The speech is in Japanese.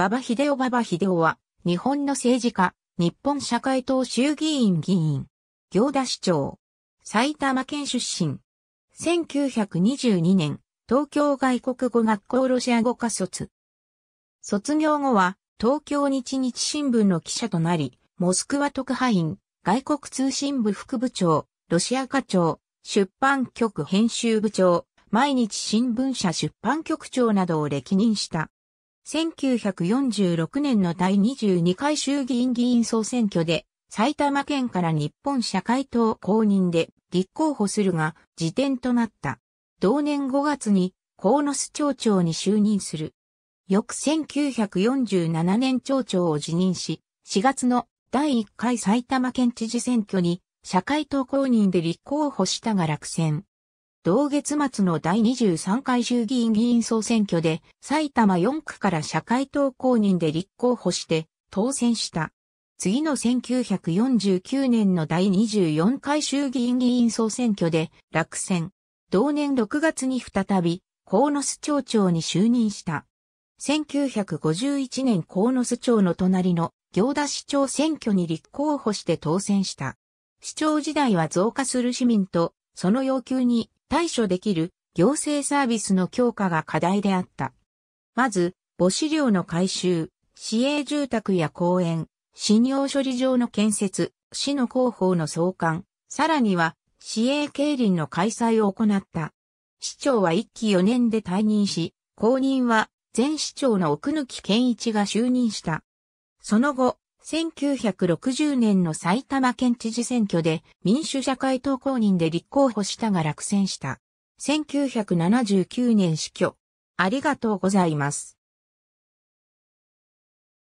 馬場秀夫馬場秀夫は、日本の政治家、日本社会党衆議院議員、行田市長、埼玉県出身。1922年、東京外国語学校ロシア語科卒。卒業後は、東京日日新聞の記者となり、モスクワ特派員、外国通信部副部長、ロシア課長、出版局編集部長、毎日新聞社出版局長などを歴任した。1946年の第22回衆議院議員総選挙で、埼玉県から日本社会党公認で立候補するが、辞典となった。同年5月に、野市町長に就任する。翌1947年町長を辞任し、4月の第1回埼玉県知事選挙に社会党公認で立候補したが落選。同月末の第23回衆議院議員総選挙で埼玉4区から社会党公認で立候補して当選した。次の1949年の第24回衆議院議員総選挙で落選。同年6月に再び、野須町長に就任した。1951年河野須町の隣の行田市長選挙に立候補して当選した。市長時代は増加する市民と、その要求に対処できる行政サービスの強化が課題であった。まず、母子寮の改修、市営住宅や公園、信用処理場の建設、市の広報の創刊、さらには、市営競輪の開催を行った。市長は一期4年で退任し、後任は前市長の奥貫健一が就任した。その後、1960年の埼玉県知事選挙で民主社会党公認で立候補したが落選した。1979年死去。ありがとうございます。